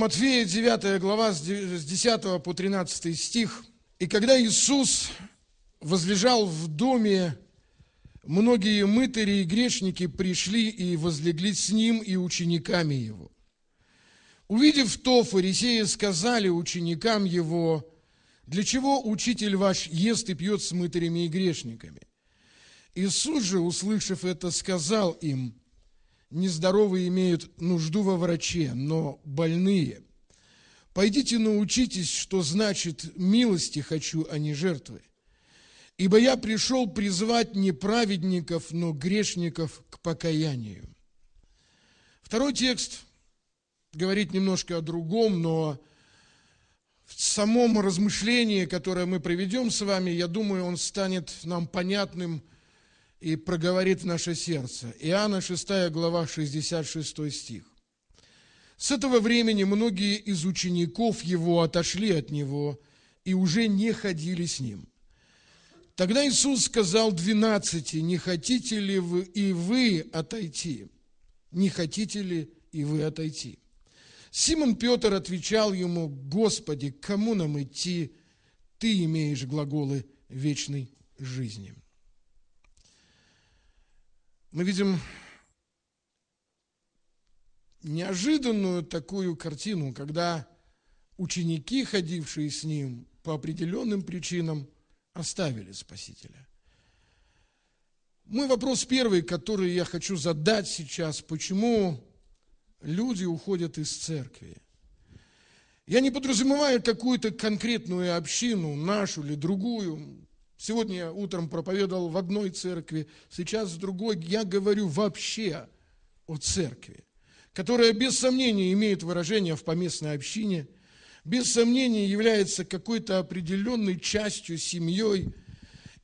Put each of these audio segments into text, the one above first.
Матфея 9 глава с 10 по 13 стих. «И когда Иисус возлежал в доме, многие мытари и грешники пришли и возлегли с ним и учениками его. Увидев то, фарисеи сказали ученикам его, для чего учитель ваш ест и пьет с мытарями и грешниками? Иисус же, услышав это, сказал им – Нездоровые имеют нужду во враче, но больные. Пойдите научитесь, что значит «милости хочу, а не жертвы». Ибо я пришел призвать не праведников, но грешников к покаянию. Второй текст говорит немножко о другом, но в самом размышлении, которое мы проведем с вами, я думаю, он станет нам понятным – и проговорит наше сердце. Иоанна 6 глава 66 стих. С этого времени многие из учеников его отошли от него и уже не ходили с ним. Тогда Иисус сказал двенадцати, не хотите ли вы и вы отойти? Не хотите ли и вы отойти? Симон Петр отвечал ему, Господи, кому нам идти? Ты имеешь глаголы вечной жизни мы видим неожиданную такую картину, когда ученики, ходившие с ним, по определенным причинам оставили Спасителя. Мой вопрос первый, который я хочу задать сейчас, почему люди уходят из церкви? Я не подразумеваю какую-то конкретную общину, нашу или другую, Сегодня утром проповедовал в одной церкви, сейчас в другой. Я говорю вообще о церкви, которая без сомнения имеет выражение в поместной общине, без сомнения является какой-то определенной частью, семьей.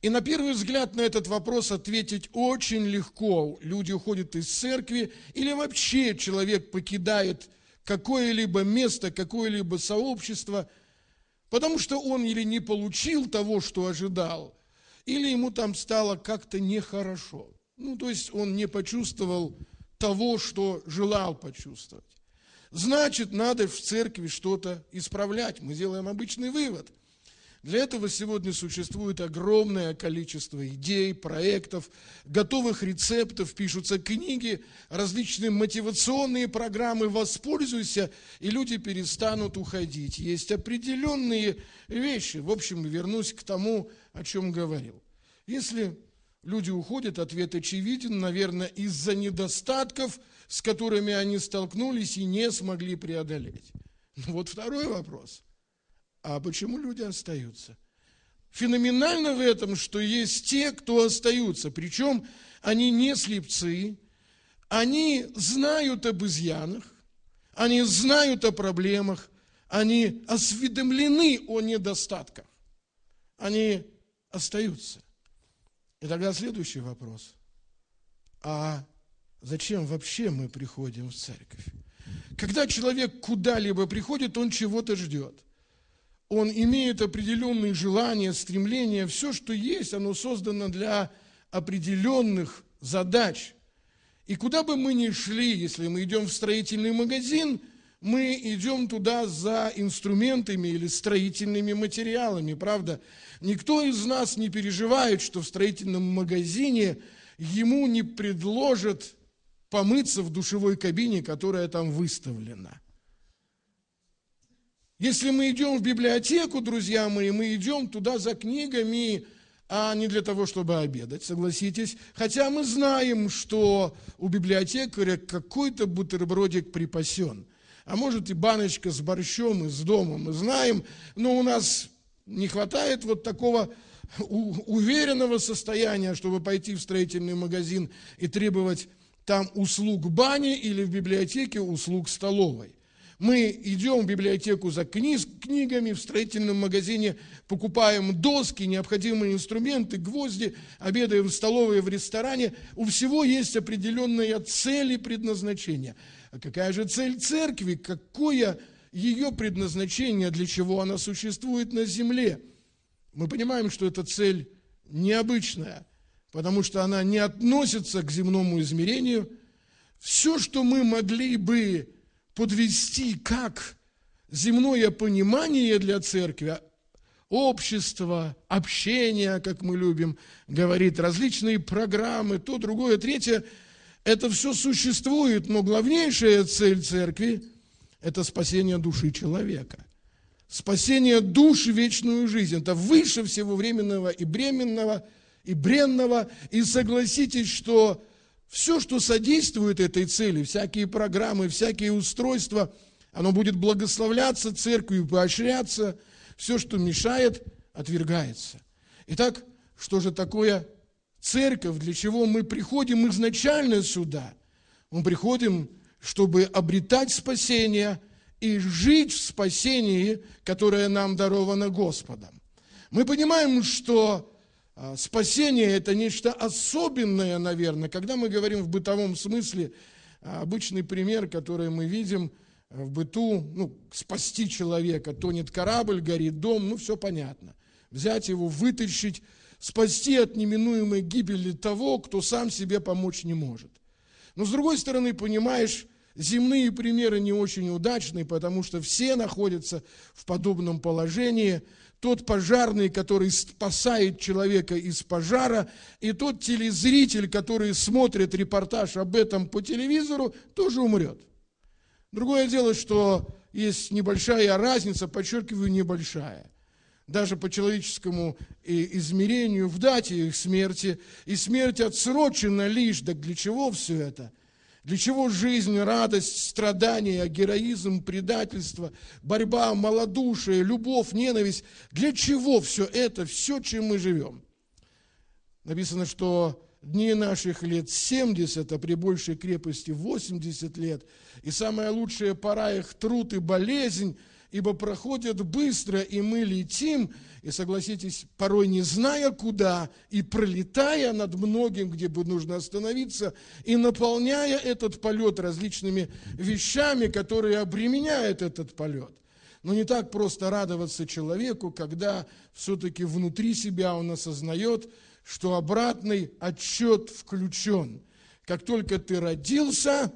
И на первый взгляд на этот вопрос ответить очень легко. Люди уходят из церкви или вообще человек покидает какое-либо место, какое-либо сообщество – Потому что он или не получил того, что ожидал, или ему там стало как-то нехорошо. Ну, то есть он не почувствовал того, что желал почувствовать. Значит, надо в церкви что-то исправлять. Мы делаем обычный вывод. Для этого сегодня существует огромное количество идей, проектов, готовых рецептов, пишутся книги, различные мотивационные программы. Воспользуйся, и люди перестанут уходить. Есть определенные вещи. В общем, вернусь к тому, о чем говорил. Если люди уходят, ответ очевиден, наверное, из-за недостатков, с которыми они столкнулись и не смогли преодолеть. Ну, вот второй вопрос – а почему люди остаются? Феноменально в этом, что есть те, кто остаются. Причем они не слепцы, они знают об изъянах, они знают о проблемах, они осведомлены о недостатках. Они остаются. И тогда следующий вопрос. А зачем вообще мы приходим в церковь? Когда человек куда-либо приходит, он чего-то ждет он имеет определенные желания, стремления. Все, что есть, оно создано для определенных задач. И куда бы мы ни шли, если мы идем в строительный магазин, мы идем туда за инструментами или строительными материалами, правда? Никто из нас не переживает, что в строительном магазине ему не предложат помыться в душевой кабине, которая там выставлена – если мы идем в библиотеку, друзья мои, мы идем туда за книгами, а не для того, чтобы обедать, согласитесь. Хотя мы знаем, что у библиотекаря какой-то бутербродик припасен. А может и баночка с борщом из дома, мы знаем, но у нас не хватает вот такого уверенного состояния, чтобы пойти в строительный магазин и требовать там услуг бани или в библиотеке услуг столовой. Мы идем в библиотеку за книз, книгами, в строительном магазине покупаем доски, необходимые инструменты, гвозди, обедаем в столовой, в ресторане. У всего есть определенная цель и предназначение. А какая же цель церкви? Какое ее предназначение, для чего она существует на земле? Мы понимаем, что эта цель необычная, потому что она не относится к земному измерению. Все, что мы могли бы подвести как земное понимание для церкви, общество, общение, как мы любим, говорит, различные программы, то, другое, третье. Это все существует, но главнейшая цель церкви – это спасение души человека. Спасение души, вечную жизнь. Это выше всего временного и бременного, и бренного. И согласитесь, что – все, что содействует этой цели, всякие программы, всякие устройства, оно будет благословляться церковью, поощряться. Все, что мешает, отвергается. Итак, что же такое церковь, для чего мы приходим изначально сюда? Мы приходим, чтобы обретать спасение и жить в спасении, которое нам даровано Господом. Мы понимаем, что а, спасение – это нечто особенное, наверное. Когда мы говорим в бытовом смысле, а, обычный пример, который мы видим а, в быту, ну, спасти человека, тонет корабль, горит дом, ну, все понятно. Взять его, вытащить, спасти от неминуемой гибели того, кто сам себе помочь не может. Но, с другой стороны, понимаешь, земные примеры не очень удачны, потому что все находятся в подобном положении – тот пожарный, который спасает человека из пожара, и тот телезритель, который смотрит репортаж об этом по телевизору, тоже умрет. Другое дело, что есть небольшая разница, подчеркиваю, небольшая. Даже по человеческому э, измерению в дате их смерти. И смерть отсрочена лишь, так для чего все это? Для чего жизнь, радость, страдания, героизм, предательство, борьба, малодушие, любовь, ненависть? Для чего все это, все, чем мы живем? Написано, что дни наших лет 70, а при большей крепости 80 лет, и самая лучшая пора их труд и болезнь – ибо проходят быстро, и мы летим, и согласитесь, порой не зная куда, и пролетая над многим, где бы нужно остановиться, и наполняя этот полет различными вещами, которые обременяют этот полет. Но не так просто радоваться человеку, когда все-таки внутри себя он осознает, что обратный отчет включен. Как только ты родился,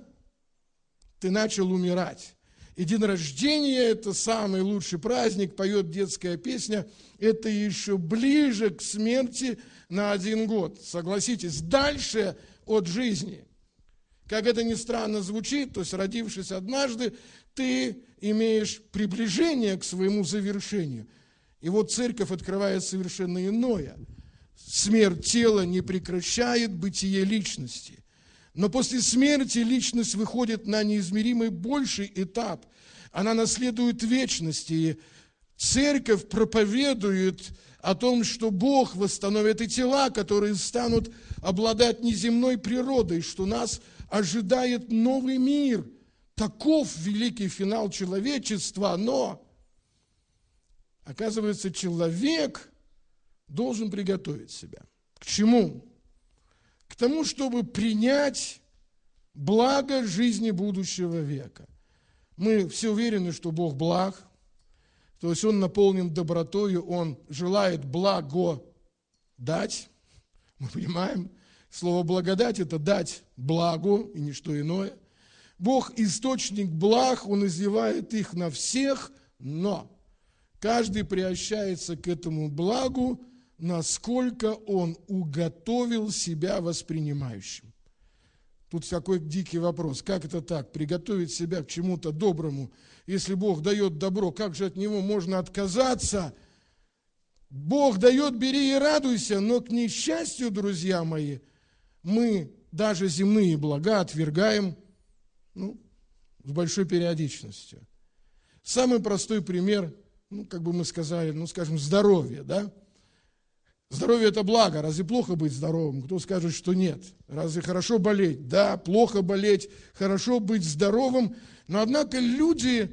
ты начал умирать. И день рождения – это самый лучший праздник, поет детская песня. Это еще ближе к смерти на один год. Согласитесь, дальше от жизни. Как это ни странно звучит, то есть родившись однажды, ты имеешь приближение к своему завершению. И вот церковь открывает совершенно иное. Смерть тела не прекращает бытие личности. Но после смерти личность выходит на неизмеримый больший этап. Она наследует вечности. И церковь проповедует о том, что Бог восстановит и тела, которые станут обладать неземной природой, что нас ожидает новый мир. Таков великий финал человечества, но, оказывается, человек должен приготовить себя. К чему? тому, чтобы принять благо жизни будущего века. Мы все уверены, что Бог благ, то есть Он наполнен добротою, Он желает благо дать. Мы понимаем, слово благодать – это дать благо и ничто иное. Бог – источник благ, Он изливает их на всех, но каждый приобщается к этому благу насколько он уготовил себя воспринимающим. Тут такой дикий вопрос, как это так, приготовить себя к чему-то доброму, если Бог дает добро, как же от него можно отказаться? Бог дает, бери и радуйся, но к несчастью, друзья мои, мы даже земные блага отвергаем ну, с большой периодичностью. Самый простой пример, ну, как бы мы сказали, ну, скажем, здоровье, да? Здоровье – это благо. Разве плохо быть здоровым? Кто скажет, что нет? Разве хорошо болеть? Да, плохо болеть, хорошо быть здоровым. Но, однако, люди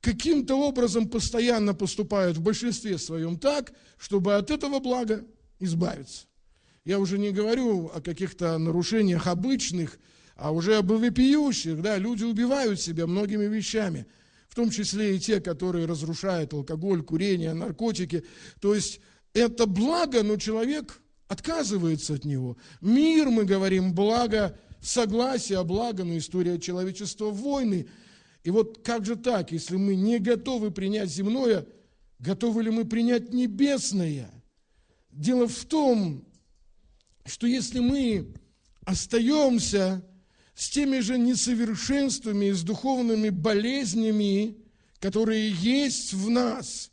каким-то образом постоянно поступают в большинстве своем так, чтобы от этого блага избавиться. Я уже не говорю о каких-то нарушениях обычных, а уже об вопиющих. Да, люди убивают себя многими вещами, в том числе и те, которые разрушают алкоголь, курение, наркотики. То есть это благо, но человек отказывается от него. Мир, мы говорим, благо, согласие, а благо, но история человечества – войны. И вот как же так, если мы не готовы принять земное, готовы ли мы принять небесное? Дело в том, что если мы остаемся с теми же несовершенствами и с духовными болезнями, которые есть в нас,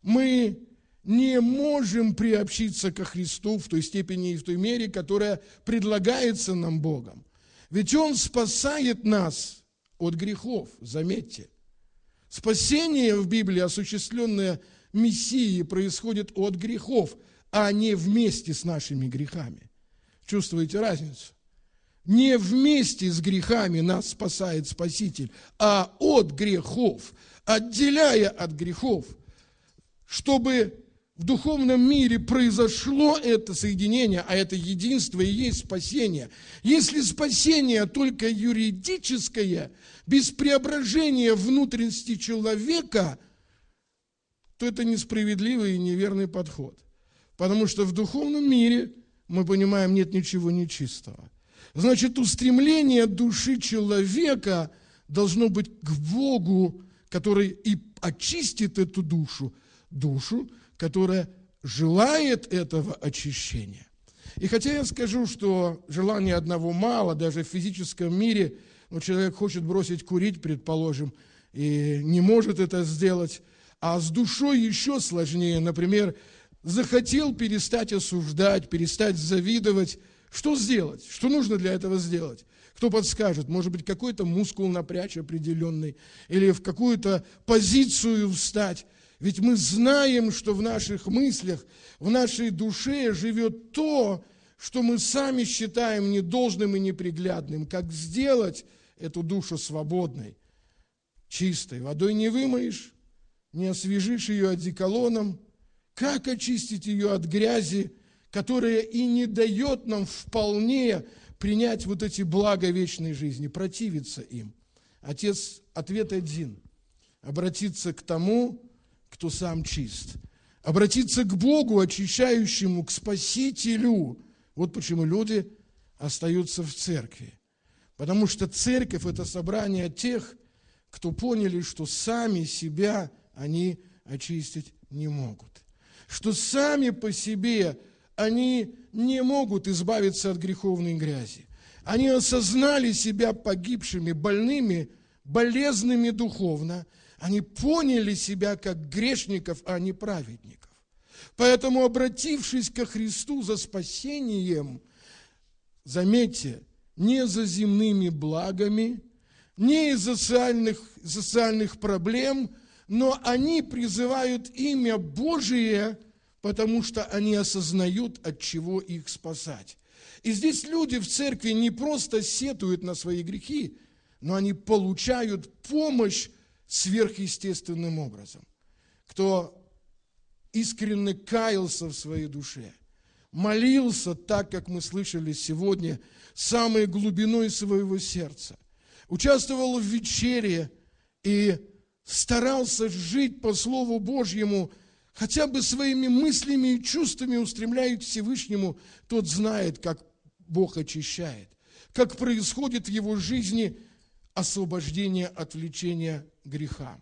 мы не можем приобщиться ко Христу в той степени и в той мере, которая предлагается нам Богом. Ведь Он спасает нас от грехов, заметьте. Спасение в Библии, осуществленное Мессией, происходит от грехов, а не вместе с нашими грехами. Чувствуете разницу? Не вместе с грехами нас спасает Спаситель, а от грехов, отделяя от грехов, чтобы в духовном мире произошло это соединение, а это единство и есть спасение. Если спасение только юридическое, без преображения внутренности человека, то это несправедливый и неверный подход. Потому что в духовном мире, мы понимаем, нет ничего нечистого. Значит, устремление души человека должно быть к Богу, который и очистит эту душу, душу, которая желает этого очищения. И хотя я скажу, что желания одного мало, даже в физическом мире, ну, человек хочет бросить курить, предположим, и не может это сделать, а с душой еще сложнее, например, захотел перестать осуждать, перестать завидовать, что сделать? Что нужно для этого сделать? Кто подскажет? Может быть, какой-то мускул напрячь определенный, или в какую-то позицию встать, ведь мы знаем, что в наших мыслях, в нашей душе живет то, что мы сами считаем недолжным и неприглядным. Как сделать эту душу свободной, чистой? Водой не вымоешь, не освежишь ее одеколоном. Как очистить ее от грязи, которая и не дает нам вполне принять вот эти блага вечной жизни, противиться им? Отец, ответ один – обратиться к тому, кто сам чист. Обратиться к Богу, очищающему, к Спасителю. Вот почему люди остаются в церкви. Потому что церковь – это собрание тех, кто поняли, что сами себя они очистить не могут. Что сами по себе они не могут избавиться от греховной грязи. Они осознали себя погибшими, больными, болезными духовно – они поняли себя как грешников, а не праведников. Поэтому, обратившись ко Христу за спасением, заметьте, не за земными благами, не из-за социальных, социальных проблем, но они призывают имя Божие, потому что они осознают, от чего их спасать. И здесь люди в церкви не просто сетуют на свои грехи, но они получают помощь сверхъестественным образом, кто искренне каялся в своей душе, молился так, как мы слышали сегодня, самой глубиной своего сердца, участвовал в вечере и старался жить по Слову Божьему, хотя бы своими мыслями и чувствами устремляя к Всевышнему, тот знает, как Бог очищает, как происходит в его жизни освобождение от влечения греха.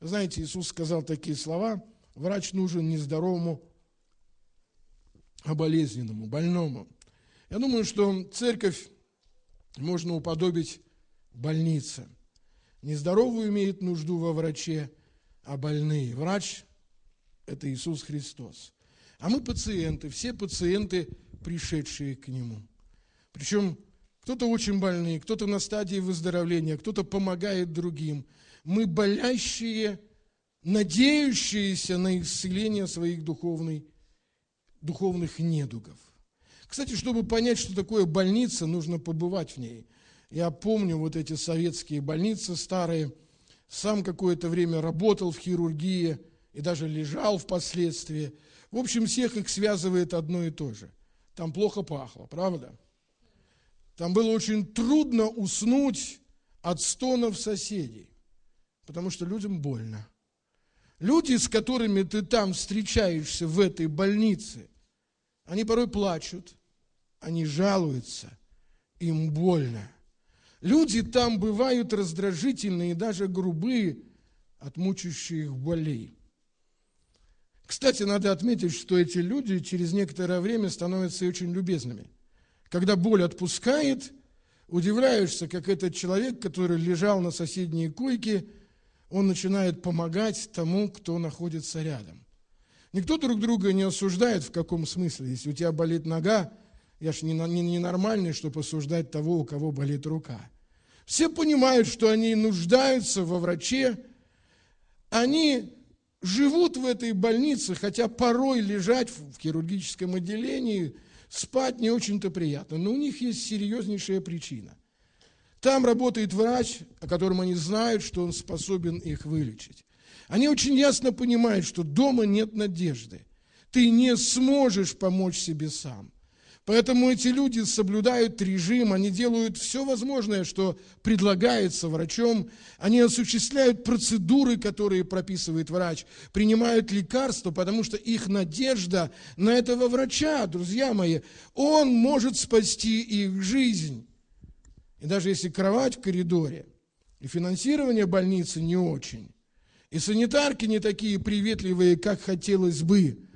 Знаете, Иисус сказал такие слова, врач нужен не здоровому, а болезненному, больному. Я думаю, что церковь можно уподобить больнице. Нездоровую имеет нужду во враче, а больные. Врач – это Иисус Христос. А мы пациенты, все пациенты, пришедшие к Нему. Причем кто-то очень больный, кто-то на стадии выздоровления, кто-то помогает другим. Мы болящие, надеющиеся на исцеление своих духовной, духовных недугов. Кстати, чтобы понять, что такое больница, нужно побывать в ней. Я помню вот эти советские больницы старые. Сам какое-то время работал в хирургии и даже лежал впоследствии. В общем, всех их связывает одно и то же. Там плохо пахло, правда? Там было очень трудно уснуть от стонов соседей, потому что людям больно. Люди, с которыми ты там встречаешься в этой больнице, они порой плачут, они жалуются, им больно. Люди там бывают раздражительные и даже грубые от мучающих их болей. Кстати, надо отметить, что эти люди через некоторое время становятся очень любезными – когда боль отпускает, удивляешься, как этот человек, который лежал на соседней койке, он начинает помогать тому, кто находится рядом. Никто друг друга не осуждает в каком смысле. Если у тебя болит нога, я же ненормальный, не, не чтобы осуждать того, у кого болит рука. Все понимают, что они нуждаются во враче. Они живут в этой больнице, хотя порой лежать в хирургическом отделении – Спать не очень-то приятно, но у них есть серьезнейшая причина. Там работает врач, о котором они знают, что он способен их вылечить. Они очень ясно понимают, что дома нет надежды. Ты не сможешь помочь себе сам. Поэтому эти люди соблюдают режим, они делают все возможное, что предлагается врачом, они осуществляют процедуры, которые прописывает врач, принимают лекарства, потому что их надежда на этого врача, друзья мои, он может спасти их жизнь. И даже если кровать в коридоре, и финансирование больницы не очень, и санитарки не такие приветливые, как хотелось бы –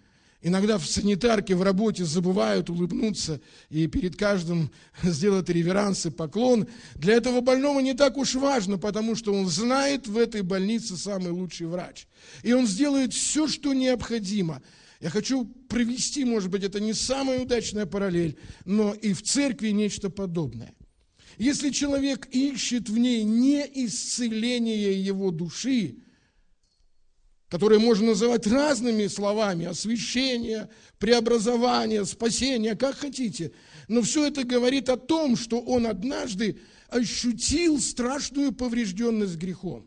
Иногда в санитарке, в работе забывают улыбнуться и перед каждым сделать реверанс и поклон. Для этого больного не так уж важно, потому что он знает в этой больнице самый лучший врач. И он сделает все, что необходимо. Я хочу привести может быть, это не самая удачная параллель, но и в церкви нечто подобное. Если человек ищет в ней не исцеление его души, которые можно называть разными словами, освящение, преобразование, спасение, как хотите. Но все это говорит о том, что он однажды ощутил страшную поврежденность грехом.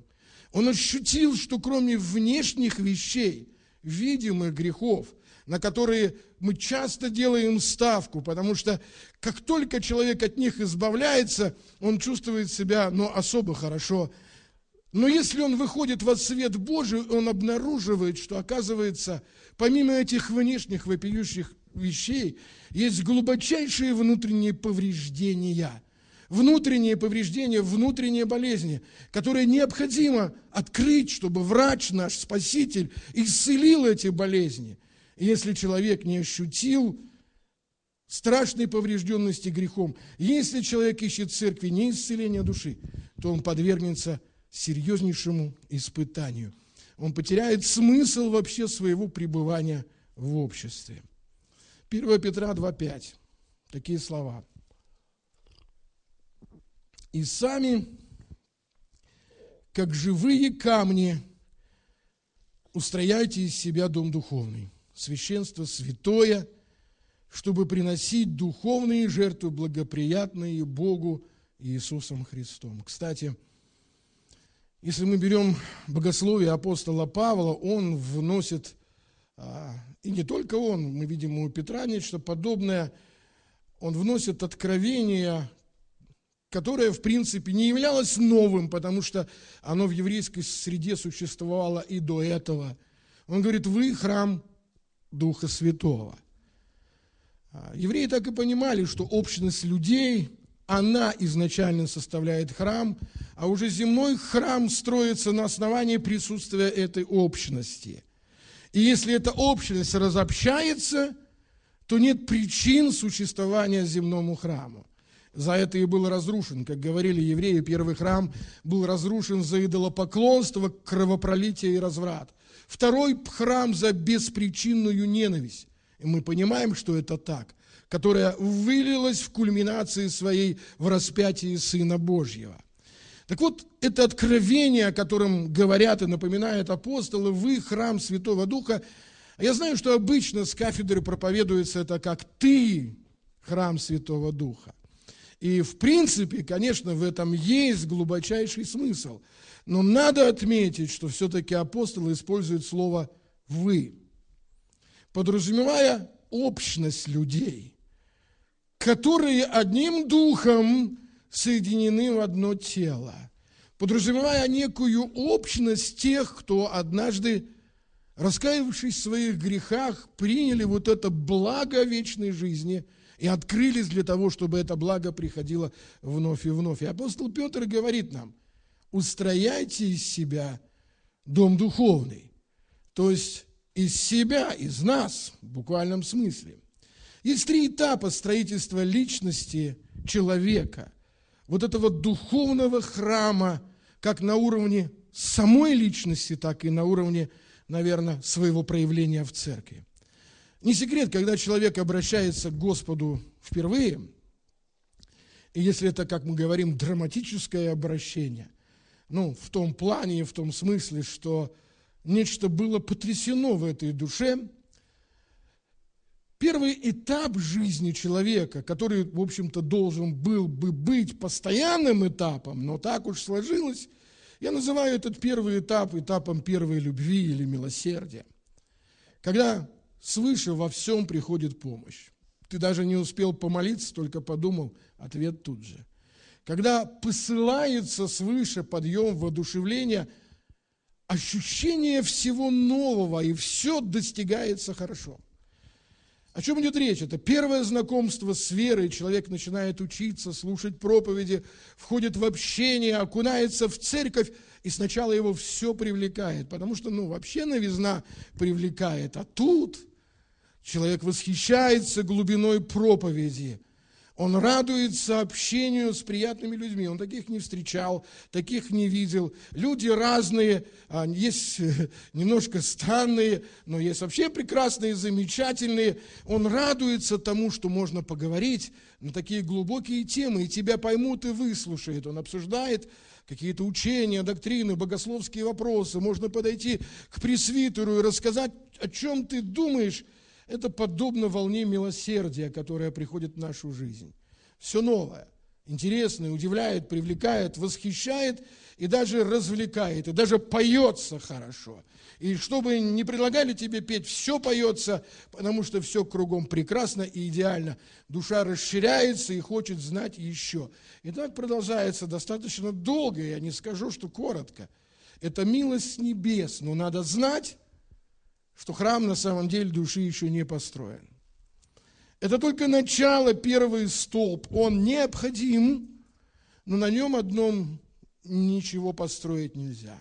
Он ощутил, что кроме внешних вещей, видимых грехов, на которые мы часто делаем ставку, потому что как только человек от них избавляется, он чувствует себя, ну, особо хорошо, но если он выходит во свет Божий, он обнаруживает, что, оказывается, помимо этих внешних вопиющих вещей, есть глубочайшие внутренние повреждения. Внутренние повреждения, внутренние болезни, которые необходимо открыть, чтобы врач наш, Спаситель, исцелил эти болезни. И если человек не ощутил страшной поврежденности грехом, если человек ищет церкви не исцеления души, то он подвергнется серьезнейшему испытанию. Он потеряет смысл вообще своего пребывания в обществе. 1 Петра 2.5. Такие слова. «И сами, как живые камни, устрояйте из себя дом духовный, священство святое, чтобы приносить духовные жертвы, благоприятные Богу Иисусом Христом». Кстати, если мы берем богословие апостола Павла, он вносит, а, и не только он, мы видим у Петра нечто подобное, он вносит откровение, которое, в принципе, не являлось новым, потому что оно в еврейской среде существовало и до этого. Он говорит, вы храм Духа Святого. А, евреи так и понимали, что общность людей, она изначально составляет храм, а уже земной храм строится на основании присутствия этой общности. И если эта общность разобщается, то нет причин существования земному храму. За это и был разрушен, как говорили евреи, первый храм был разрушен за идолопоклонство, кровопролитие и разврат. Второй храм за беспричинную ненависть. И мы понимаем, что это так – которая вылилась в кульминации своей в распятии Сына Божьего. Так вот, это откровение, о котором говорят и напоминают апостолы, вы храм Святого Духа. А я знаю, что обычно с кафедры проповедуется это как «ты храм Святого Духа». И в принципе, конечно, в этом есть глубочайший смысл. Но надо отметить, что все-таки апостолы используют слово «вы», подразумевая общность людей которые одним духом соединены в одно тело, подразумевая некую общность тех, кто однажды, раскаявшись в своих грехах, приняли вот это благо вечной жизни и открылись для того, чтобы это благо приходило вновь и вновь. И апостол Петр говорит нам, устрояйте из себя дом духовный, то есть из себя, из нас, в буквальном смысле. Есть три этапа строительства личности человека. Вот этого духовного храма, как на уровне самой личности, так и на уровне, наверное, своего проявления в церкви. Не секрет, когда человек обращается к Господу впервые, и если это, как мы говорим, драматическое обращение, ну, в том плане и в том смысле, что нечто было потрясено в этой душе – Первый этап жизни человека, который, в общем-то, должен был бы быть постоянным этапом, но так уж сложилось, я называю этот первый этап этапом первой любви или милосердия. Когда свыше во всем приходит помощь. Ты даже не успел помолиться, только подумал, ответ тут же. Когда посылается свыше подъем воодушевления, ощущение всего нового, и все достигается хорошо – о чем идет речь? Это первое знакомство с верой. Человек начинает учиться, слушать проповеди, входит в общение, окунается в церковь, и сначала его все привлекает, потому что, ну, вообще новизна привлекает. А тут человек восхищается глубиной проповеди – он радуется общению с приятными людьми. Он таких не встречал, таких не видел. Люди разные, а, есть э, немножко странные, но есть вообще прекрасные, замечательные. Он радуется тому, что можно поговорить на такие глубокие темы, и тебя поймут и выслушают. Он обсуждает какие-то учения, доктрины, богословские вопросы. Можно подойти к пресвитеру и рассказать, о чем ты думаешь, это подобно волне милосердия, которая приходит в нашу жизнь. Все новое, интересное, удивляет, привлекает, восхищает и даже развлекает, и даже поется хорошо. И чтобы не предлагали тебе петь, все поется, потому что все кругом прекрасно и идеально. Душа расширяется и хочет знать еще. И так продолжается достаточно долго, я не скажу, что коротко. Это милость небес, но надо знать, что храм на самом деле души еще не построен. Это только начало, первый столб. Он необходим, но на нем одном ничего построить нельзя.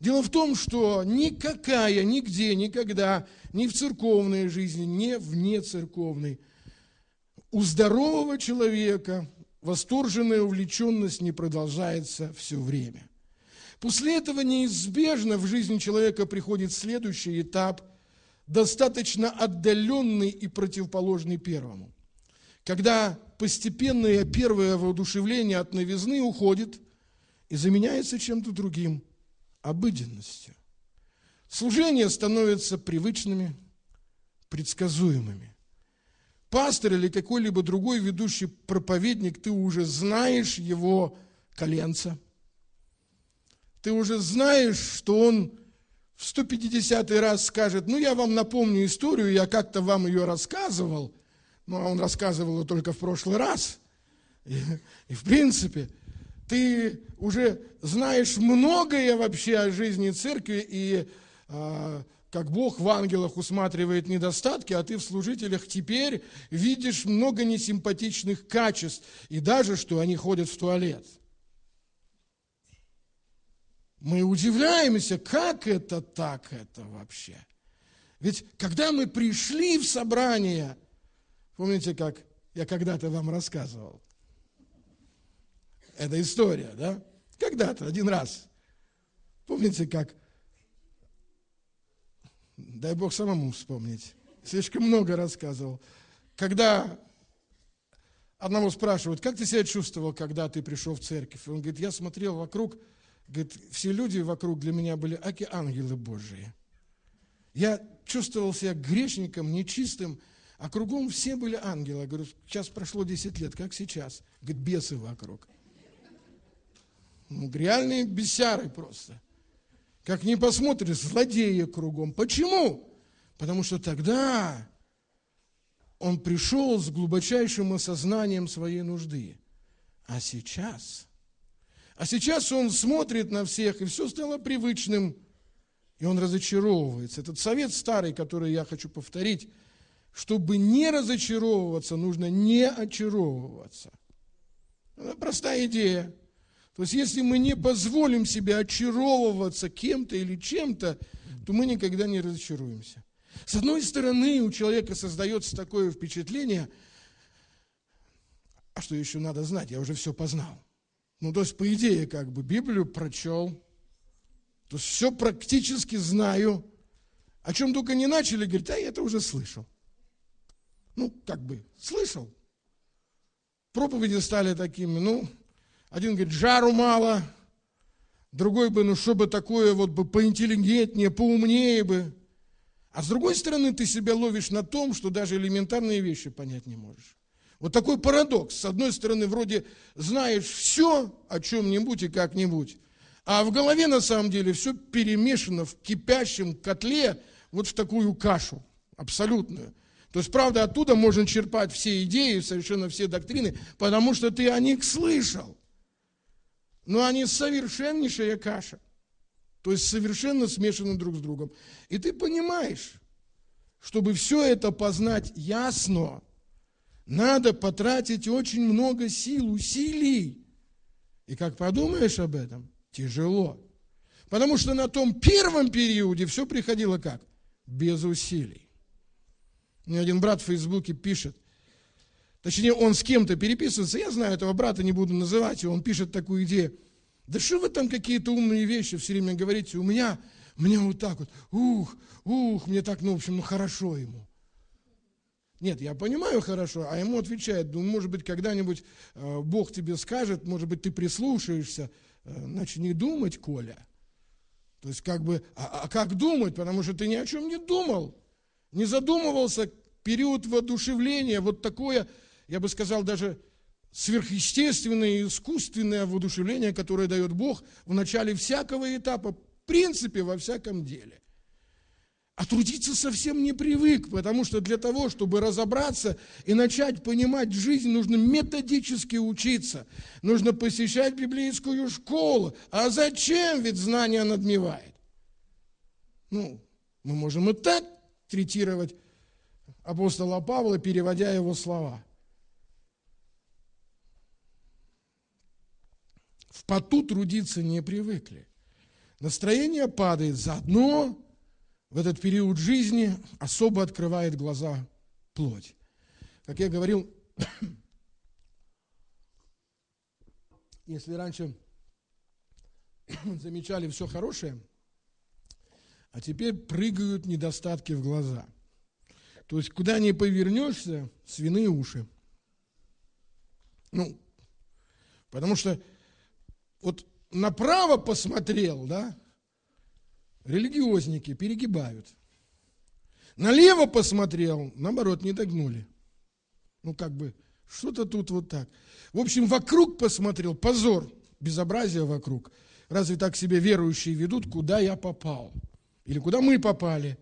Дело в том, что никакая, нигде, никогда, ни в церковной жизни, ни вне церковной, у здорового человека восторженная увлеченность не продолжается все время. После этого неизбежно в жизни человека приходит следующий этап, достаточно отдаленный и противоположный первому. Когда постепенное первое воодушевление от новизны уходит и заменяется чем-то другим, обыденностью. Служения становятся привычными, предсказуемыми. Пастор или какой-либо другой ведущий проповедник, ты уже знаешь его коленца – ты уже знаешь, что он в 150 раз скажет, ну, я вам напомню историю, я как-то вам ее рассказывал, ну, а он рассказывал ее только в прошлый раз. И, и в принципе, ты уже знаешь многое вообще о жизни церкви, и а, как Бог в ангелах усматривает недостатки, а ты в служителях теперь видишь много несимпатичных качеств, и даже, что они ходят в туалет – мы удивляемся, как это так это вообще. Ведь когда мы пришли в собрание, помните, как я когда-то вам рассказывал, эта история, да? Когда-то, один раз. Помните, как, дай Бог самому вспомнить, слишком много рассказывал, когда одному спрашивают, как ты себя чувствовал, когда ты пришел в церковь? Он говорит, я смотрел вокруг, Говорит, все люди вокруг для меня были аки ангелы Божии. Я чувствовал себя грешником, нечистым, а кругом все были ангелы. говорю, сейчас прошло 10 лет, как сейчас? Говорит, бесы вокруг. Ну, реальные бесяры просто. Как не посмотришь, злодеи кругом. Почему? Потому что тогда он пришел с глубочайшим осознанием своей нужды. А сейчас а сейчас он смотрит на всех, и все стало привычным. И он разочаровывается. Этот совет старый, который я хочу повторить, чтобы не разочаровываться, нужно не очаровываться. Это простая идея. То есть, если мы не позволим себе очаровываться кем-то или чем-то, то мы никогда не разочаруемся. С одной стороны, у человека создается такое впечатление, а что еще надо знать, я уже все познал. Ну, то есть, по идее, как бы Библию прочел, то есть все практически знаю, о чем только не начали, говорит, а я это уже слышал. Ну, как бы, слышал. Проповеди стали такими, ну, один говорит, жару мало, другой бы, ну, чтобы такое, вот бы поинтеллигентнее, поумнее бы. А с другой стороны, ты себя ловишь на том, что даже элементарные вещи понять не можешь. Вот такой парадокс. С одной стороны, вроде знаешь все о чем-нибудь и как-нибудь, а в голове на самом деле все перемешано в кипящем котле вот в такую кашу абсолютную. То есть, правда, оттуда можно черпать все идеи, совершенно все доктрины, потому что ты о них слышал. Но они совершеннейшая каша. То есть совершенно смешаны друг с другом. И ты понимаешь, чтобы все это познать ясно, надо потратить очень много сил, усилий. И как подумаешь об этом, тяжело. Потому что на том первом периоде все приходило как? Без усилий. Мне один брат в Фейсбуке пишет, точнее он с кем-то переписывается, я знаю этого брата, не буду называть его, он пишет такую идею. Да что вы там какие-то умные вещи все время говорите, у меня, мне вот так вот, ух, ух, мне так, ну в общем, ну хорошо ему. Нет, я понимаю хорошо, а ему отвечает, ну, может быть, когда-нибудь э, Бог тебе скажет, может быть, ты прислушаешься, э, начни думать, Коля. То есть как бы, а, а как думать, потому что ты ни о чем не думал, не задумывался, период воодушевления, вот такое, я бы сказал, даже сверхъестественное искусственное воодушевление, которое дает Бог в начале всякого этапа, в принципе, во всяком деле – а трудиться совсем не привык, потому что для того, чтобы разобраться и начать понимать жизнь, нужно методически учиться. Нужно посещать библейскую школу. А зачем? Ведь знание надмевает. Ну, мы можем и так третировать апостола Павла, переводя его слова. В поту трудиться не привыкли. Настроение падает заодно, в этот период жизни особо открывает глаза плоть. Как я говорил, если раньше замечали все хорошее, а теперь прыгают недостатки в глаза. То есть, куда ни повернешься, свиные уши. Ну, потому что вот направо посмотрел, да, Религиозники перегибают. Налево посмотрел, наоборот, не догнули. Ну, как бы, что-то тут вот так. В общем, вокруг посмотрел, позор, безобразие вокруг. Разве так себе верующие ведут, куда я попал? Или куда мы попали?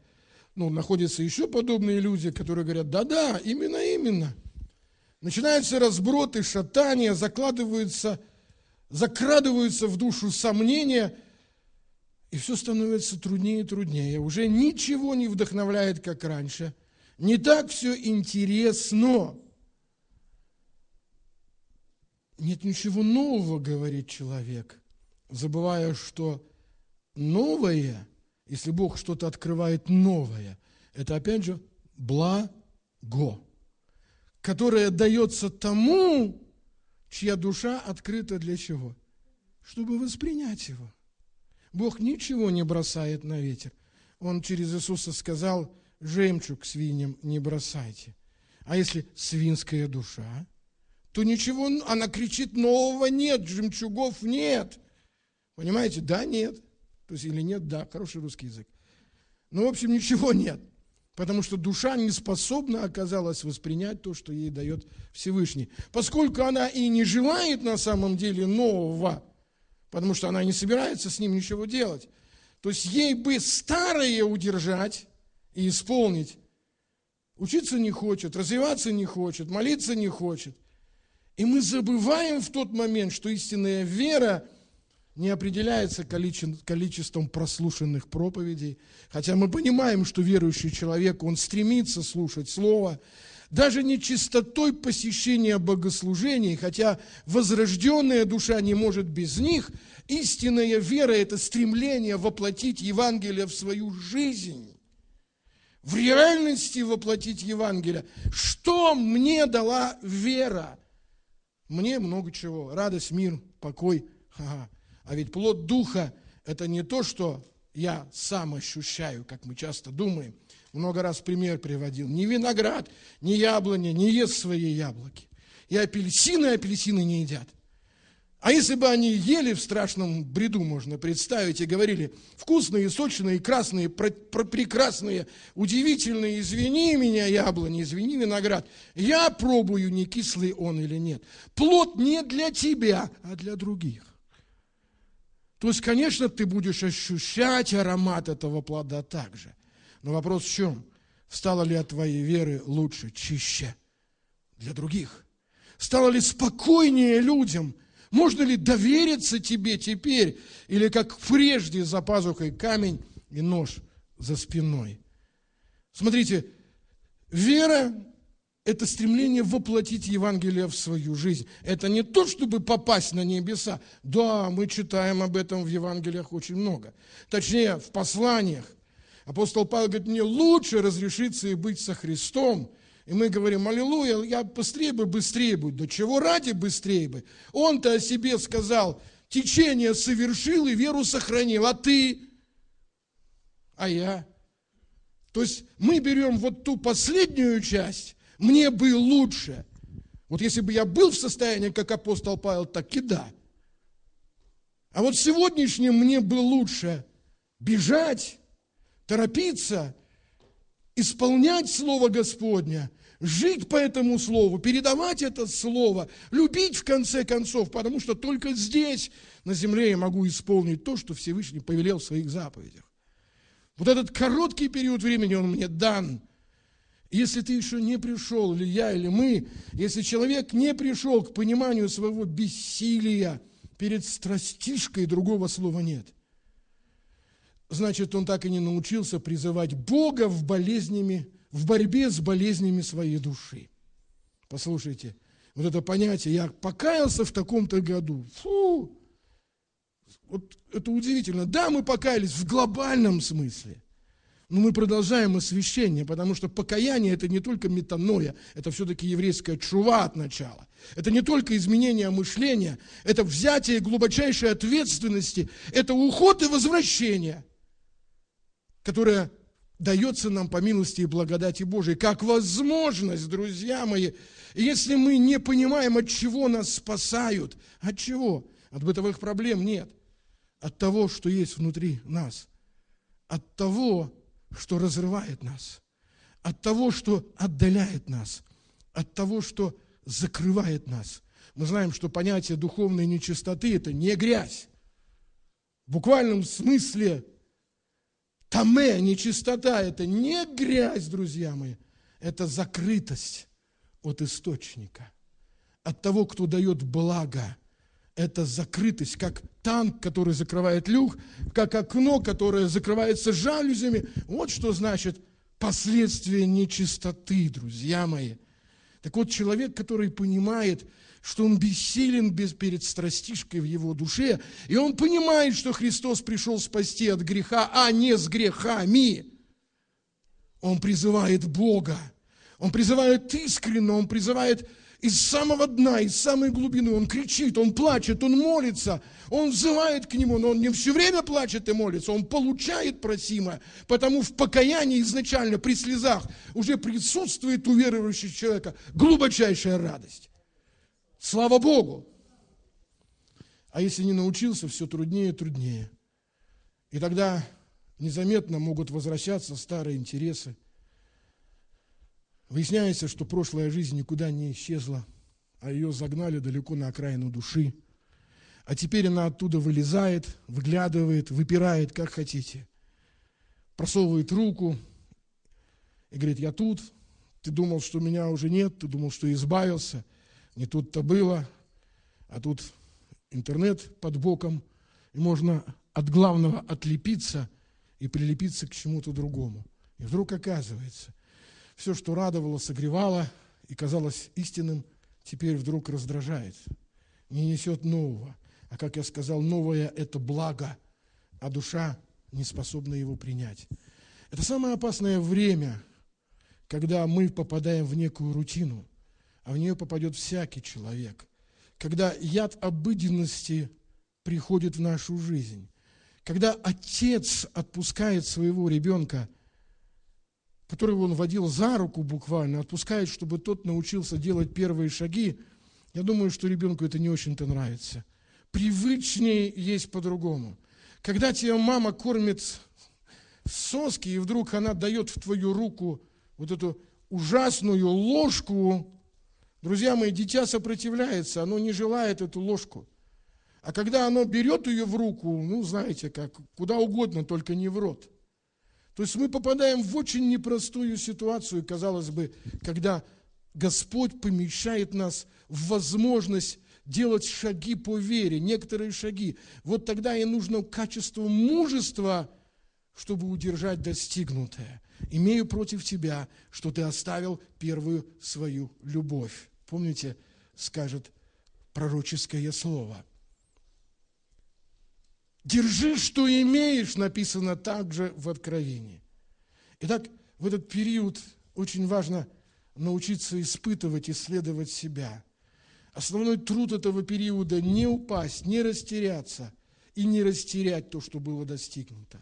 Ну, находятся еще подобные люди, которые говорят, да-да, именно, именно. Начинаются разброты, шатания, закладываются, закрадываются в душу сомнения – и все становится труднее и труднее. Уже ничего не вдохновляет, как раньше. Не так все интересно. Нет ничего нового, говорит человек, забывая, что новое, если Бог что-то открывает новое, это опять же благо, которое дается тому, чья душа открыта для чего? Чтобы воспринять его. Бог ничего не бросает на ветер. Он через Иисуса сказал, жемчуг свиньям не бросайте. А если свинская душа, то ничего, она кричит, нового нет, жемчугов нет. Понимаете, да, нет. То есть или нет, да, хороший русский язык. Ну, в общем, ничего нет. Потому что душа не способна оказалась воспринять то, что ей дает Всевышний. Поскольку она и не желает на самом деле нового, потому что она не собирается с ним ничего делать. То есть ей бы старое удержать и исполнить. Учиться не хочет, развиваться не хочет, молиться не хочет. И мы забываем в тот момент, что истинная вера не определяется количеством прослушанных проповедей. Хотя мы понимаем, что верующий человек, он стремится слушать Слово, даже не чистотой посещения богослужений, хотя возрожденная душа не может без них, истинная вера – это стремление воплотить Евангелие в свою жизнь, в реальности воплотить Евангелие. Что мне дала вера? Мне много чего. Радость, мир, покой. Ага. А ведь плод Духа – это не то, что я сам ощущаю, как мы часто думаем – много раз пример приводил, ни виноград, ни яблоня, не ест свои яблоки. И апельсины апельсины не едят. А если бы они ели в страшном бреду, можно представить, и говорили, вкусные, сочные, красные, про, про, прекрасные, удивительные, извини меня, яблони, извини, виноград, я пробую, не кислый он или нет. Плод не для тебя, а для других. То есть, конечно, ты будешь ощущать аромат этого плода также. Но вопрос в чем? Стало ли от твоей веры лучше, чище для других? Стало ли спокойнее людям? Можно ли довериться тебе теперь? Или как прежде за пазухой камень и нож за спиной? Смотрите, вера – это стремление воплотить Евангелие в свою жизнь. Это не то, чтобы попасть на небеса. Да, мы читаем об этом в Евангелиях очень много. Точнее, в посланиях Апостол Павел говорит, мне лучше разрешиться и быть со Христом. И мы говорим, аллилуйя, я быстрее бы, быстрее бы. Да чего ради быстрее бы? Он-то о себе сказал, течение совершил и веру сохранил, а ты? А я? То есть мы берем вот ту последнюю часть, мне бы лучше. Вот если бы я был в состоянии, как апостол Павел, так и да. А вот сегодняшним мне бы лучше бежать, торопиться исполнять Слово Господня, жить по этому Слову, передавать это Слово, любить в конце концов, потому что только здесь, на земле, я могу исполнить то, что Всевышний повелел в своих заповедях. Вот этот короткий период времени он мне дан. Если ты еще не пришел, или я, или мы, если человек не пришел к пониманию своего бессилия перед страстишкой, другого слова нет – значит, он так и не научился призывать Бога в, болезнями, в борьбе с болезнями своей души. Послушайте, вот это понятие «я покаялся в таком-то году», фу, вот это удивительно. Да, мы покаялись в глобальном смысле, но мы продолжаем освящение, потому что покаяние – это не только метаноя, это все-таки еврейская чува от начала. Это не только изменение мышления, это взятие глубочайшей ответственности, это уход и возвращение которая дается нам по милости и благодати Божией, как возможность, друзья мои, если мы не понимаем, от чего нас спасают, от чего? От бытовых проблем нет, от того, что есть внутри нас, от того, что разрывает нас, от того, что отдаляет нас, от того, что закрывает нас. Мы знаем, что понятие духовной нечистоты – это не грязь. В буквальном смысле Таме, э, нечистота, это не грязь, друзья мои, это закрытость от источника, от того, кто дает благо. Это закрытость, как танк, который закрывает люк, как окно, которое закрывается жалюзями. Вот что значит последствия нечистоты, друзья мои. Так вот, человек, который понимает, что он бессилен без, перед страстишкой в его душе, и он понимает, что Христос пришел спасти от греха, а не с грехами. Он призывает Бога, он призывает искренно, он призывает из самого дна, из самой глубины. Он кричит, он плачет, он молится, он взывает к нему, но он не все время плачет и молится, он получает просимое, потому в покаянии изначально при слезах уже присутствует у верующего человека глубочайшая радость. Слава Богу! А если не научился, все труднее и труднее. И тогда незаметно могут возвращаться старые интересы. Выясняется, что прошлая жизнь никуда не исчезла, а ее загнали далеко на окраину души. А теперь она оттуда вылезает, выглядывает, выпирает, как хотите. Просовывает руку и говорит, я тут, ты думал, что меня уже нет, ты думал, что избавился – не тут-то было, а тут интернет под боком, и можно от главного отлепиться и прилепиться к чему-то другому. И вдруг оказывается, все, что радовало, согревало и казалось истинным, теперь вдруг раздражает, не несет нового. А как я сказал, новое – это благо, а душа не способна его принять. Это самое опасное время, когда мы попадаем в некую рутину, а в нее попадет всякий человек. Когда яд обыденности приходит в нашу жизнь, когда отец отпускает своего ребенка, которого он водил за руку буквально, отпускает, чтобы тот научился делать первые шаги, я думаю, что ребенку это не очень-то нравится. Привычнее есть по-другому. Когда тебя мама кормит соски, и вдруг она дает в твою руку вот эту ужасную ложку, Друзья мои, дитя сопротивляется, оно не желает эту ложку. А когда оно берет ее в руку, ну, знаете, как, куда угодно, только не в рот. То есть мы попадаем в очень непростую ситуацию, казалось бы, когда Господь помещает нас в возможность делать шаги по вере, некоторые шаги. Вот тогда и нужно качество мужества, чтобы удержать достигнутое. Имею против тебя, что ты оставил первую свою любовь помните, скажет пророческое слово. «Держи, что имеешь», написано также в Откровении. Итак, в этот период очень важно научиться испытывать, исследовать себя. Основной труд этого периода – не упасть, не растеряться и не растерять то, что было достигнуто.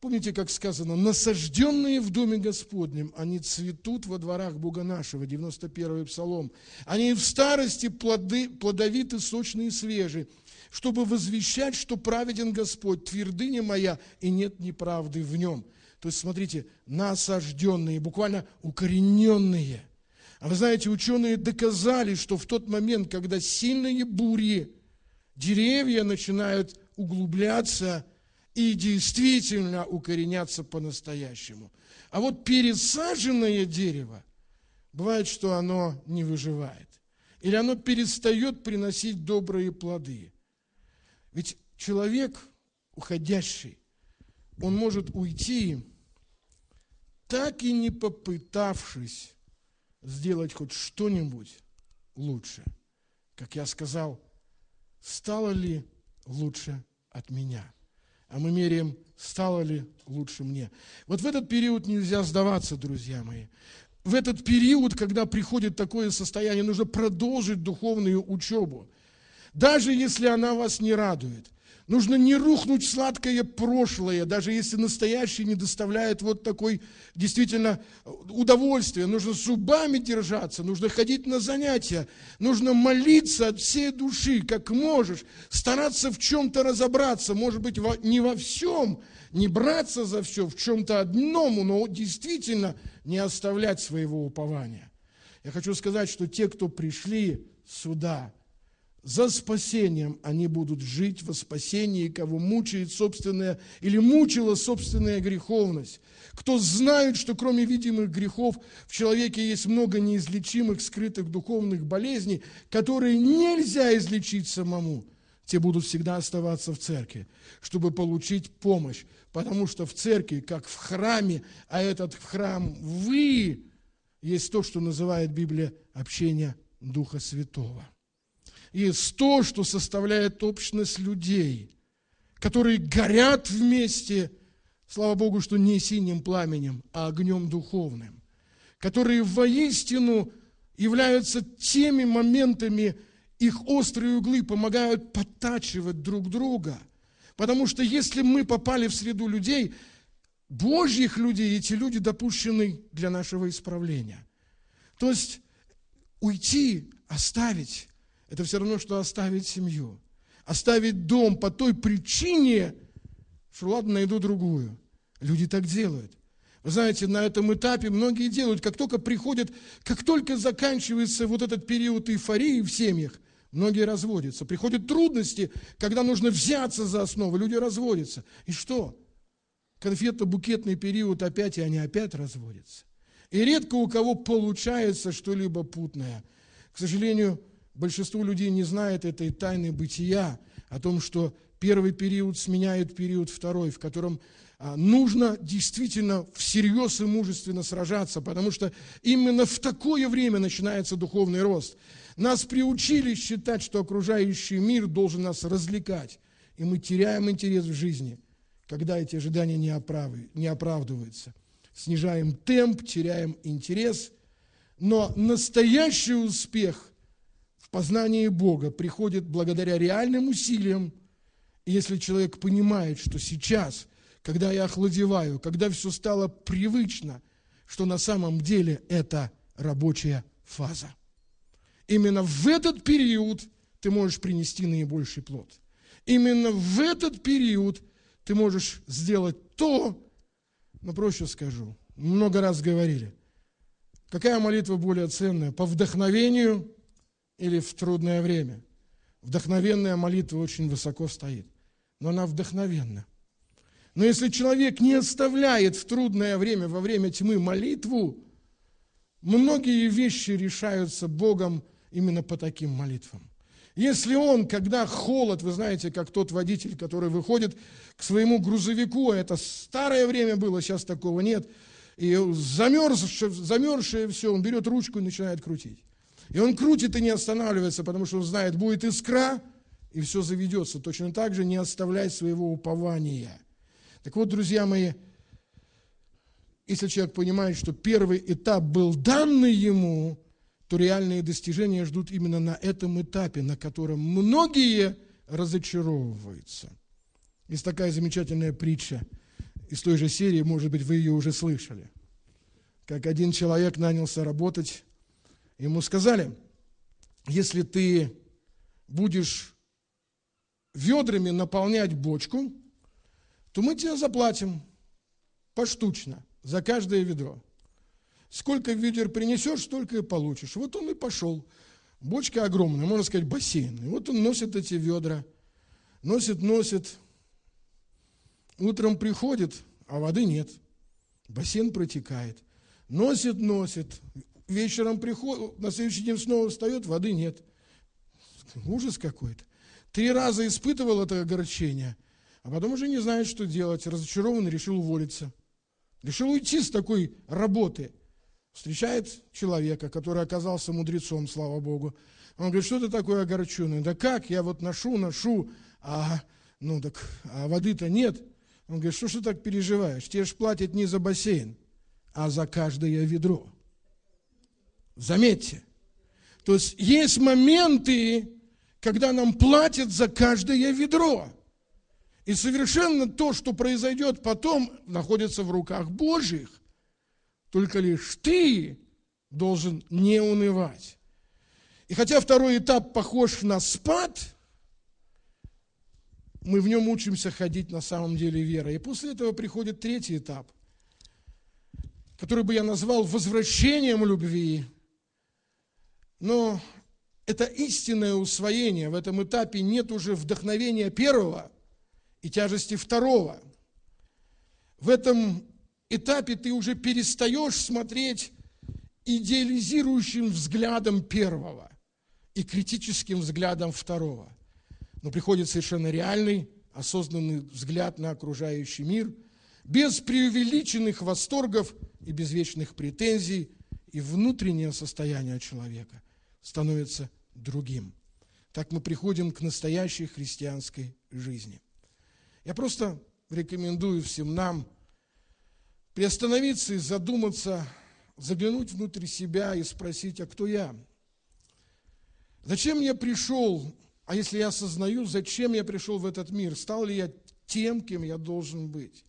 Помните, как сказано, насажденные в Доме Господнем, они цветут во дворах Бога нашего, 91-й Псалом. Они в старости плоды, плодовиты, сочные и свежие, чтобы возвещать, что праведен Господь, твердыня моя, и нет неправды в нем. То есть, смотрите, насажденные, буквально укорененные. А вы знаете, ученые доказали, что в тот момент, когда сильные бури, деревья начинают углубляться – и действительно укореняться по-настоящему. А вот пересаженное дерево, бывает, что оно не выживает. Или оно перестает приносить добрые плоды. Ведь человек, уходящий, он может уйти, так и не попытавшись сделать хоть что-нибудь лучше. Как я сказал, стало ли лучше от меня – а мы меряем, стало ли лучше мне. Вот в этот период нельзя сдаваться, друзья мои. В этот период, когда приходит такое состояние, нужно продолжить духовную учебу. Даже если она вас не радует – Нужно не рухнуть в сладкое прошлое, даже если настоящее не доставляет вот такой действительно удовольствия. Нужно зубами держаться, нужно ходить на занятия, нужно молиться от всей души, как можешь, стараться в чем-то разобраться, может быть, не во всем, не браться за все, в чем-то одному, но действительно не оставлять своего упования. Я хочу сказать, что те, кто пришли сюда – за спасением они будут жить во спасении, кого мучает собственная или мучила собственная греховность, кто знает, что кроме видимых грехов в человеке есть много неизлечимых, скрытых духовных болезней, которые нельзя излечить самому, те будут всегда оставаться в церкви, чтобы получить помощь, потому что в церкви, как в храме, а этот храм вы, есть то, что называет Библия общение Духа Святого есть то, что составляет общность людей, которые горят вместе, слава Богу, что не синим пламенем, а огнем духовным, которые воистину являются теми моментами, их острые углы помогают подтачивать друг друга. Потому что если мы попали в среду людей, Божьих людей, эти люди допущены для нашего исправления. То есть уйти, оставить, это все равно, что оставить семью, оставить дом по той причине, что ладно, найду другую. Люди так делают. Вы знаете, на этом этапе многие делают, как только приходят, как только заканчивается вот этот период эйфории в семьях, многие разводятся. Приходят трудности, когда нужно взяться за основу, люди разводятся. И что? Конфетно-букетный период опять, и они опять разводятся. И редко у кого получается что-либо путное. К сожалению, Большинство людей не знает этой тайны бытия, о том, что первый период сменяет период второй, в котором а, нужно действительно всерьез и мужественно сражаться, потому что именно в такое время начинается духовный рост. Нас приучили считать, что окружающий мир должен нас развлекать, и мы теряем интерес в жизни, когда эти ожидания не, оправ... не оправдываются. Снижаем темп, теряем интерес, но настоящий успех Познание Бога приходит благодаря реальным усилиям. И если человек понимает, что сейчас, когда я охладеваю, когда все стало привычно, что на самом деле это рабочая фаза. Именно в этот период ты можешь принести наибольший плод. Именно в этот период ты можешь сделать то, но проще скажу, много раз говорили, какая молитва более ценная, по вдохновению или в трудное время. Вдохновенная молитва очень высоко стоит, но она вдохновенна. Но если человек не оставляет в трудное время, во время тьмы молитву, многие вещи решаются Богом именно по таким молитвам. Если он, когда холод, вы знаете, как тот водитель, который выходит к своему грузовику, это старое время было, сейчас такого нет, и замерзшее, замерзшее все, он берет ручку и начинает крутить. И он крутит и не останавливается, потому что он знает, будет искра, и все заведется. Точно так же не оставляй своего упования. Так вот, друзья мои, если человек понимает, что первый этап был данный ему, то реальные достижения ждут именно на этом этапе, на котором многие разочаровываются. Есть такая замечательная притча из той же серии, может быть, вы ее уже слышали. Как один человек нанялся работать Ему сказали, если ты будешь ведрами наполнять бочку, то мы тебе заплатим поштучно за каждое ведро. Сколько ведер принесешь, столько и получишь. Вот он и пошел. Бочка огромная, можно сказать, бассейн. И вот он носит эти ведра. Носит, носит. Утром приходит, а воды нет. Бассейн протекает. Носит, носит вечером приходит, на следующий день снова встает, воды нет. Ужас какой-то. Три раза испытывал это огорчение, а потом уже не знает, что делать. Разочарован, решил уволиться. Решил уйти с такой работы. Встречает человека, который оказался мудрецом, слава Богу. Он говорит, что ты такой огорченный? Да как, я вот ношу, ношу, а, ну так, а воды-то нет. Он говорит, что ж ты так переживаешь? Тебе же платят не за бассейн, а за каждое ведро. Заметьте. То есть есть моменты, когда нам платят за каждое ведро. И совершенно то, что произойдет потом, находится в руках Божьих. Только лишь ты должен не унывать. И хотя второй этап похож на спад, мы в нем учимся ходить на самом деле верой. И после этого приходит третий этап, который бы я назвал возвращением любви – но это истинное усвоение. В этом этапе нет уже вдохновения первого и тяжести второго. В этом этапе ты уже перестаешь смотреть идеализирующим взглядом первого и критическим взглядом второго. Но приходит совершенно реальный, осознанный взгляд на окружающий мир, без преувеличенных восторгов и без вечных претензий и внутреннее состояние человека – становится другим. Так мы приходим к настоящей христианской жизни. Я просто рекомендую всем нам приостановиться и задуматься, заглянуть внутрь себя и спросить, а кто я? Зачем я пришел, а если я осознаю, зачем я пришел в этот мир? Стал ли я тем, кем я должен быть?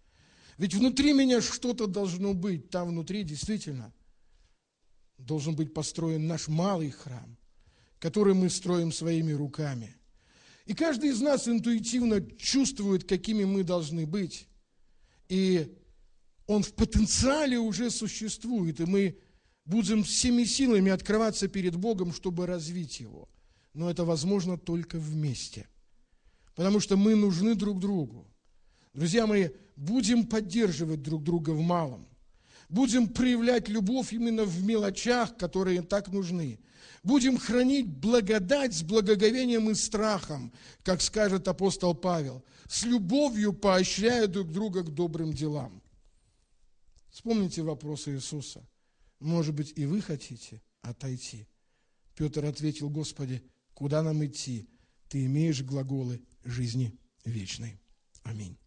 Ведь внутри меня что-то должно быть, там внутри действительно – должен быть построен наш малый храм, который мы строим своими руками. И каждый из нас интуитивно чувствует, какими мы должны быть. И он в потенциале уже существует, и мы будем всеми силами открываться перед Богом, чтобы развить его. Но это возможно только вместе, потому что мы нужны друг другу. Друзья мои, будем поддерживать друг друга в малом. Будем проявлять любовь именно в мелочах, которые так нужны. Будем хранить благодать с благоговением и страхом, как скажет апостол Павел, с любовью поощряя друг друга к добрым делам. Вспомните вопрос Иисуса. Может быть, и вы хотите отойти? Петр ответил, Господи, куда нам идти? Ты имеешь глаголы жизни вечной. Аминь.